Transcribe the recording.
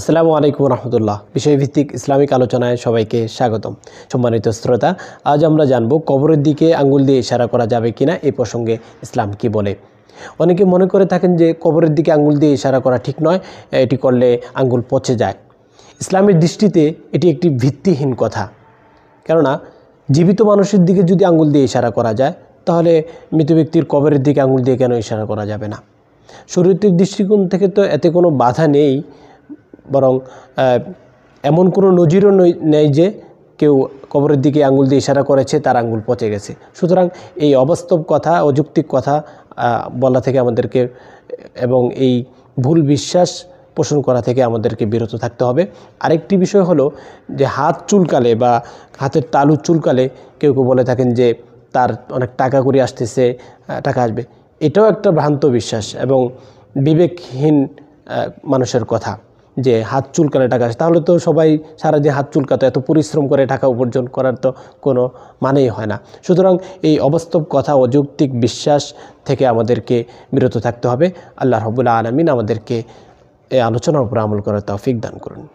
আসসালামু আলাইকুম রহমতুল্লাহ বিষয়ভিত্তিক ইসলামিক আলোচনায় সবাইকে স্বাগতম সম্মানিত শ্রোতা আজ আমরা জানব কবরের দিকে আঙ্গুল দিয়ে ইশারা করা যাবে কিনা এ প্রসঙ্গে ইসলাম কি বলে অনেকে মনে করে থাকেন যে কবরের দিকে আঙ্গুল দিয়ে ইশারা করা ঠিক নয় এটি করলে আঙ্গুল পচে যায় ইসলামের দৃষ্টিতে এটি একটি ভিত্তিহীন কথা কেননা জীবিত মানুষের দিকে যদি আঙ্গুল দিয়ে ইশারা করা যায় তাহলে মৃত ব্যক্তির কবরের দিকে আঙ্গুল দিয়ে কেন ইশারা করা যাবে না শরীরটির দৃষ্টিকোণ থেকে তো এতে কোনো বাধা নেই বরং এমন কোনো নজিরও নেই যে কেউ কবরের দিকে আঙ্গুল দিয়ে ইশারা করেছে তার আঙ্গুল পচে গেছে সুতরাং এই অবাস্তব কথা অযৌক্তিক কথা বলা থেকে আমাদেরকে এবং এই ভুল বিশ্বাস পোষণ করা থেকে আমাদেরকে বিরত থাকতে হবে আরেকটি বিষয় হলো যে হাত চুলকালে বা হাতের তালু চুলকালে কেউ কেউ বলে থাকেন যে তার অনেক টাকা করে আসতেছে টাকা আসবে এটাও একটা ভ্রান্ত বিশ্বাস এবং বিবেকহীন মানুষের কথা যে হাত চুলকালে টাকা আসে তাহলে তো সবাই সারা যে হাত চুলকাতো এত পরিশ্রম করে টাকা উপার্জন করার তো কোনো মানেই হয় না সুতরাং এই অবাস্তব কথা অযৌক্তিক বিশ্বাস থেকে আমাদেরকে বিরত থাকতে হবে আল্লাহ রবুল্লা আলমিন আমাদেরকে এই আলোচনার উপর আমল করার তৌফিক দান করুন